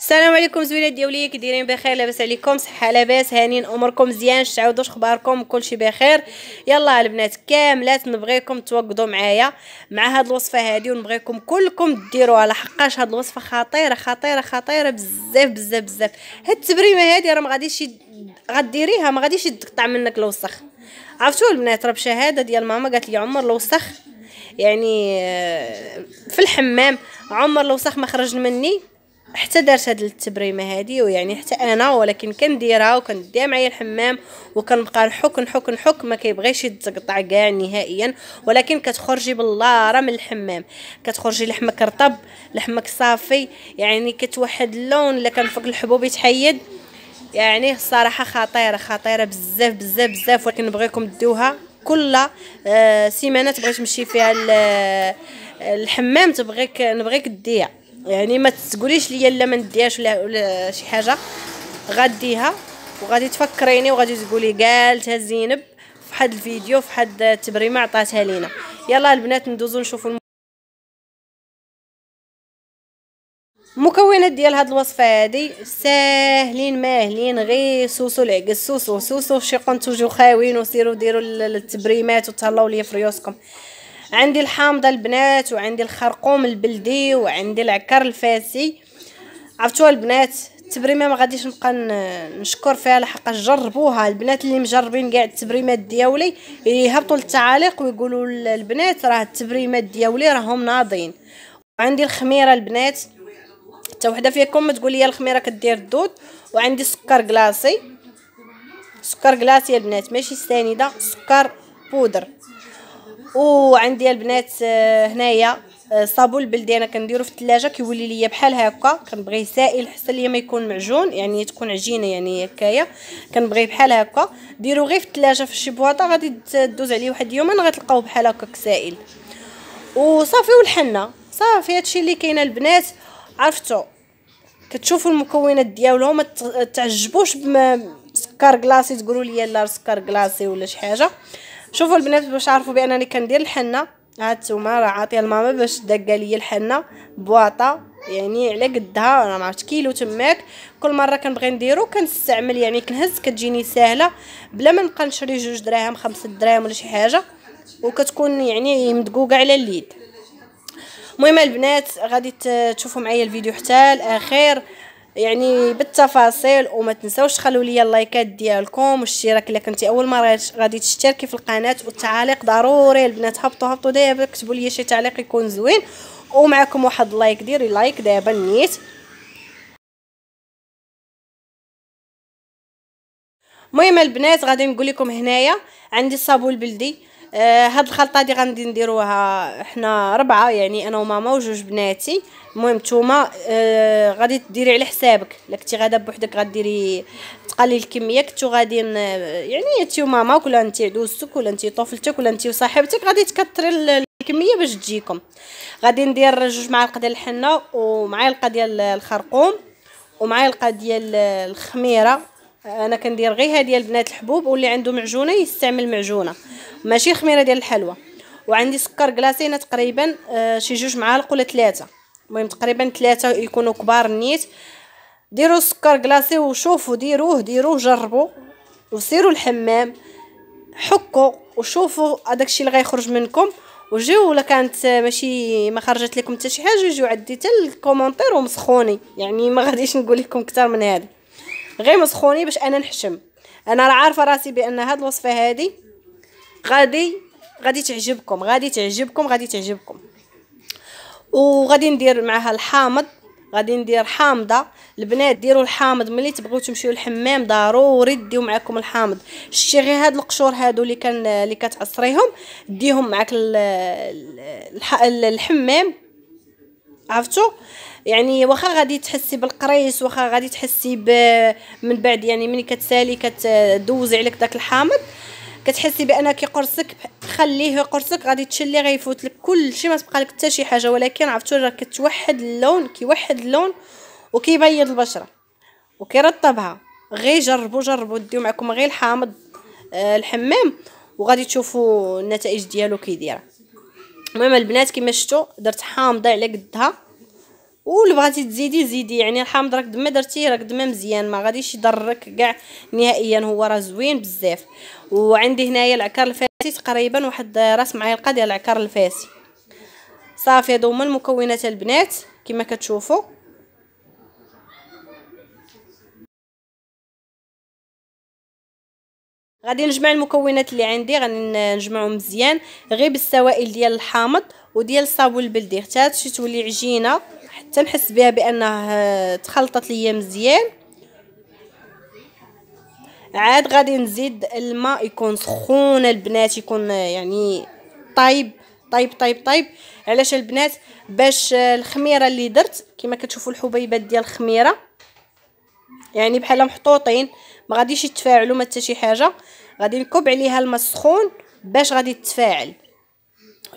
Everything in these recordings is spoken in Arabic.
السلام عليكم زوينات ديالي كي دايرين بخير لاباس عليكم صحه لاباس هانين اموركم مزيان تعاودوا اخباركم كلشي بخير يلا البنات كاملات نبغيكم توقدوا معايا مع هاد الوصفه هادي ونبغيكم كلكم ديروها لحقاش هاد الوصفه خطيره خطيره خطيره بزاف بزاف بزاف هاد التبريمه هادي راه ما غاديش غديريها ما غاديش تقطع منك الوسخ عرفتوا البنات راه بشهاده ديال ماما قالت لي عمر الوسخ يعني آه، في الحمام عمر الوسخ ما خرج مني حتى دارت هاد التبريمه هادي ويعني حتى انا ولكن كنديرها وكنديها معايا الحمام وكنبقى نحك نحك نحك ما كيبغيش يتقطع كاع نهائيا ولكن كتخرجي بالله من الحمام كتخرجي لحمك رطب لحمك صافي يعني كتوحد اللون الا كان فوق الحبوب يتحيد يعني الصراحه خطيره خطيره بزاف بزاف بزاف ولكن نبغيكم ديوها كل آه، سيمانه تبغي تمشي فيها آه، الحمام تبغيك نبغيك ديها يعني ما تقوليش ليا لا ما نديهاش ولا, شي حاجه غديها وغادي تفكريني وغادي تقولي قالتها زينب في حد الفيديو في حد التبريمه عطاتها لينا يلا البنات ندوزو نشوفو المكونات ديال هاد الوصفه هادي ساهلين ماهلين غير سوسو العكس سوسو سوسو شي قنتو خاوين وسيروا ديروا التبريمات وتهلاو ليا في ريوسكم عندي الحامضه البنات وعندي الخرقوم البلدي وعندي العكر الفاسي عرفتوا البنات التبريمه ما غاديش نبقى نشكر فيها لحقاش جربوها البنات اللي مجربين كاع التبريمات دياولي يهبطوا للتعاليق ويقولوا البنات راه التبريمات دياولي راهم ناضين وعندي الخميره البنات حتى وحده فيكم تقول لي الخميره كدير الدود وعندي سكر كلاصي سكر كلاصي البنات ماشي سنيده سكر بودر وعندي البنات آه، هنايا الصابون آه، البلدي انا كنديرو في الثلاجه كيولي ليا بحال هكا كنبغيه سائل حتى ليا ما يكون معجون يعني تكون عجينه يعني هكايا كنبغيه بحال هكا ديرو غير في الثلاجه في شي بواطه غادي تدوز عليه واحد اليومين غتلقاوه بحال هكاك سائل وصافي والحنه صافي هادشي اللي كاين البنات عرفتو كتشوفوا المكونات ديالهم ما تعجبوش بسكر كلاصي تقولوا لي لا سكر كلاصي ولا شي حاجه شوفوا البنات باش عارفوا بانني كندير الحنه ها انتما راه عاطيه لماما باش داقه لي الحنه بواطه يعني على قدها راه ما عرفت كيلو تماك كل مره كنبغي نديرو كنستعمل يعني كنهز كتجيني ساهله بلا ما نبقى نشري جوج دراهم خمسة دراهم ولا شي حاجه وكتكون يعني مدقوقه على اليد المهم البنات غادي تشوفوا معايا الفيديو حتى الاخير يعني بالتفاصيل وما تنساوش تخلوا لي اللايكات ديالكم والاشتراك الا كنتي اول مره غادي تشتركي في القناه والتعاليق ضروري البنات هبطوا هبطوا دابا كتبوا لي شي تعليق يكون زوين ومعكم واحد لايك ديري لايك دابا نيت المهم البنات غادي نقول لكم هنايا عندي الصابون البلدي آه هاد الخلطه دي غندي نديروها حنا ربعه يعني انا وماما وجوج بناتي المهم نتوما آه غادي ديري على حسابك الا كنتي غادا بوحدك غديري تقلي الكميه كنتو غادي يعني انتي وماماك ولا انتي دوزتك ولا انتي طفلتك ولا انتي وصاحبتك غادي تكثري الكميه باش تجيكم غادي ندير جوج معالق ديال الحنه ومعلقه ديال الخرقوم ومعلقه ديال الخميره انا كندير غير ها ديال بنات الحبوب واللي عنده معجونه يستعمل معجونه ماشي خميره ديال الحلوى وعندي سكر كلاصينا تقريبا آه، شي جوج معالق ولا ثلاثه المهم تقريبا ثلاثه يكونوا كبار النيت ديروا السكر كلاصي وشوفوا ديروه ديروه جربوا وسيروا الحمام حكوا وشوفوا هذاك الشيء اللي غيخرج منكم وجيو ولا كانت ماشي ما خرجت لكم حتى شي حاجه جيو عندي حتى الكومونتير ومسخوني يعني ما غاديش نقول لكم اكثر من هذا غير مسخوني باش انا نحشم انا راه عارفه راسي بان هاد الوصفه هادي غادي غادي تعجبكم غادي تعجبكم غادي تعجبكم وغادي ندير معها الحامض غادي ندير حامضه البنات ديروا الحامض ملي تبغيو تمشيو للحمام ضروري ديو معاكم الحامض شتي غير هاد القشور هادو اللي كان اللي كتعصريهم ديهم معاك الحمام عرفتوا يعني واخا غادي تحسي بالقريس واخا غادي تحسي من بعد يعني ملي كتسالي كتدوزي عليك داك الحامض كتحسي بانك قرصك خليه قرصك غادي تشلي غيفوت لك كلشي ما تبقى لك حتى شي حاجه ولكن عرفتو راه كتوحد اللون كيوحد اللون وكيبيض البشره وكيرطبها غير جربوا جربوا ديو معكم غير الحامض آه الحمام وغادي تشوفوا النتائج ديالو كي دايره المهم البنات كما شفتوا درت حامضه على قدها ولو بغيتي تزيدي زيدي يعني الحامض راك دما درتيه راك دما مزيان ما غاديش يضرك كاع نهائيا هو راه زوين بزاف وعندي هنايا العكر الفاسي تقريبا واحد راس معلقه ديال العكر الفاسي صافي هادو هما المكونات البنات كما كتشوفوا غادي نجمع المكونات اللي عندي غادي نجمعهم مزيان غير بالسوائل ديال الحامض وديال الصابون البلدي حتى تولي عجينه تنحس بها بانه آه، تخلطت ليا مزيان عاد غادي نزيد الماء يكون سخون البنات يكون آه، يعني طايب طايب طايب طايب علاش البنات باش آه، الخميره اللي درت كما كتشوفوا الحبيبات ديال الخميره يعني بحال محطوطين ما غاديش يتفاعلوا ما حتى شي حاجه غادي نكب عليها الماء السخون باش غادي تتفاعل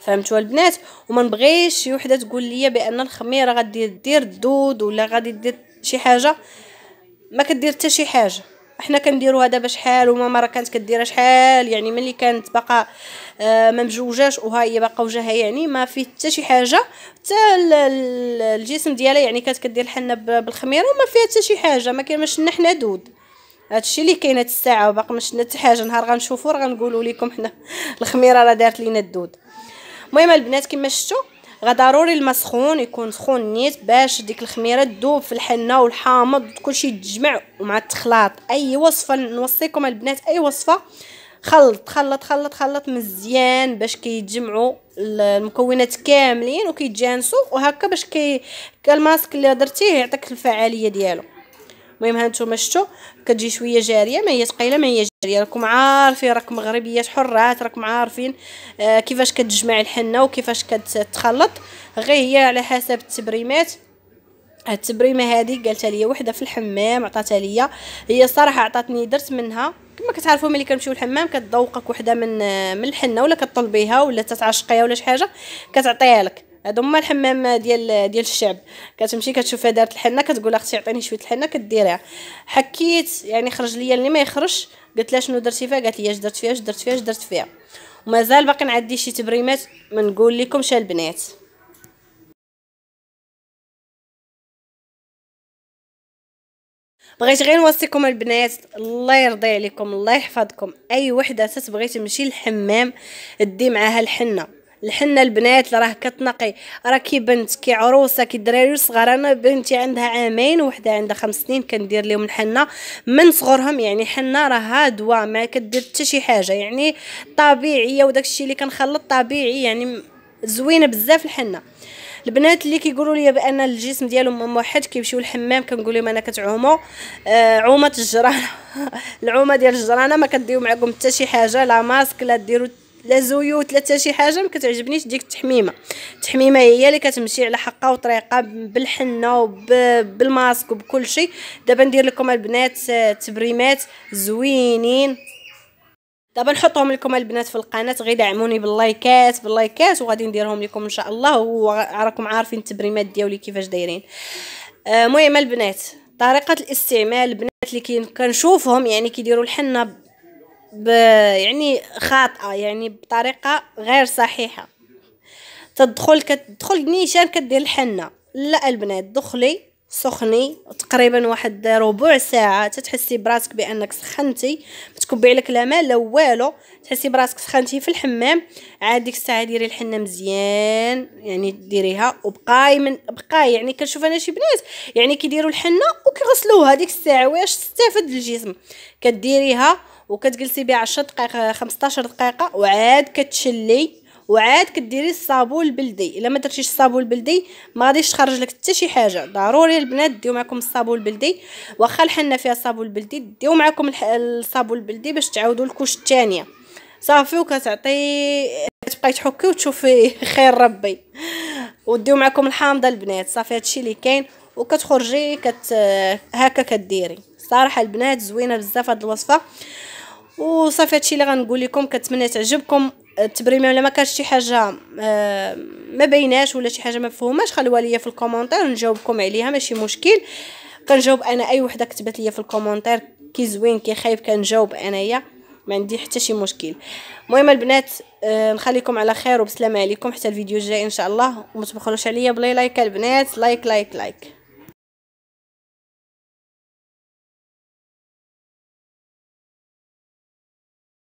فهمتوا البنات وما نبغيش شي وحده تقول لي بان الخميره غادي دير الدود ولا غادي دير شي حاجه ما كدير حتى شي حاجه حنا كنديروها دابا شحال وماما راه كانت كديرها شحال يعني ملي كانت باقا آه ما مجوجاش وها هي باقا وجهها يعني ما فيه حتى شي حاجه حتى الجسم ديالها يعني كانت كدير الحنه بالخميره وما فيها حتى شي حاجه ما كاين ما حنا دود هادشي اللي كاين الساعه وباقي ما شفنا حتى حاجه نهار غنشوفو راه غنقولوا لكم حنا الخميره راه دارت لينا الدود المهم البنات كما شفتوا ضروري الماء سخون يكون سخون نيت باش ديك الخميره تذوب في الحنه والحامض كلشي يتجمع مع التخلاط اي وصفه نوصيكم البنات اي وصفه خلط خلط خلط خلط مزيان باش كيتجمعوا المكونات كاملين وكيتجانسوا وهكا باش كي الماسك اللي درتيه يعطيك الفعاليه ديالو المهم هانتوما شفتوا كتجي شويه جاريه ما هي ثقيله ما هي جاريه راكم عارفين راكم مغربيات حرات راكم عارفين آه كيفاش كتجمع الحنه وكيفاش كتخلط غير هي على حسب التبريمات التبريمه هذه قالتها ليا وحده في الحمام عطاتها ليا هي الصراحه عطاتني درت منها كما كتعرفوا ملي كنمشيو للحمام كتذوقك وحده من آه، من الحنه ولا كطلبيها ولا تتعشقيها ولا شي حاجه كتعطيها لك هادو هما الحمام ديال ديال الشعب كتمشي كتشوفها دارت الحنه كتقول اختي عطيني شويه الحنه كديريها حكيت يعني خرج ليا اللي ما يخرجش قلت لها شنو درتي فيها قالت لي اش درت فيها اش درت فيها اش درت فيها ومازال باقي نعدي شي تبريمات ما نقول شال البنات بغيت غير نوصيكم البنات الله يرضي عليكم الله يحفظكم اي وحده تتبغي تمشي للحمام دي معاها الحنه لحنا البنات راه كتنقي راكي بنت كي عروسه كي دراري صغار انا بنتي عندها عامين وحده عندها خمس سنين كندير لهم الحنه من صغرهم يعني حنه راه دواء ما كدير حتى شي حاجه يعني طبيعيه وداك الشيء اللي كنخلط طبيعي يعني زوينه بزاف الحنه البنات اللي كيقولوا لي بان الجسم ديالهم موحد كيمشيو للحمام كنقول لهم انا كتعوموا آه عومه الجرانه العومه ديال الجرانه ما كديو معكم حتى شي حاجه لا ماسك لا ديروا لا زيوت لا حتى شي حاجه ما كتعجبنيش ديك التحميمه التحميمه هي اللي كتمشي على حقها وطريقه بالحنه وبالماسك وبكل شيء دابا ندير لكم البنات آه، تبريمات زوينين دابا نحطهم لكم البنات في القناه غير دعموني باللايكات باللايكات وغادي نديرهم لكم ان شاء الله وراكم عارفين التبريمات ديالي كيفاش دايرين آه، المهم البنات طريقه الاستعمال البنات اللي كنشوفهم يعني كيديروا الحنه يعني خاطئه يعني بطريقه غير صحيحه تدخل كتدخل نيشان كدير الحنه لا البنات دخلي سخني تقريبا واحد ربع ساعه تتحسي براسك بانك سخنتي تكبي عليك لا ما لا والو تحسي براسك سخنتي في الحمام عاد ديك الساعه ديري الحنه مزيان يعني ديريها وبقاي من بقاي يعني كنشوف انا شي بنات يعني كيديروا الحنه وكيغسلوها ديك الساعه واش استفاد الجسم كديريها وكتجلسي بها 10 دقائق 15 آه، دقيقه وعاد كتشلي وعاد كديري الصابون البلدي الا ما درتيش الصابون البلدي ما غاديش تخرج لك حتى شي حاجه ضروري البنات ديو معكم الصابون البلدي واخا الحنه فيها صابون البلدي ديو معكم الصابون البلدي باش تعاودوا الكوش الثانيه صافي وكتعطي كتبقاي تحكي وتشوفي خير ربي وديو معكم الحامضه البنات صافي هادشي اللي كاين وكتخرجي كت هكا كديري صراحه البنات زوينه بزاف هاد الوصفه وصافي هادشي اللي غنقول لكم كنتمنى تعجبكم التبريمه أه، ولا ما كانش شي حاجه أه، ما بيناش ولا شي حاجه ما مفهوماش خلوها ليا في الكومونتير نجاوبكم عليها ماشي مشكل كنجاوب انا اي وحده كتبت ليا في الكومونتير كي زوين كي خايب كنجاوب انايا ما عندي حتى شي مشكل المهم البنات آه نخليكم على خير وبسلامه عليكم حتى الفيديو الجاي ان شاء الله وما تبخلوش عليا بلي لايك البنات لايك لايك لايك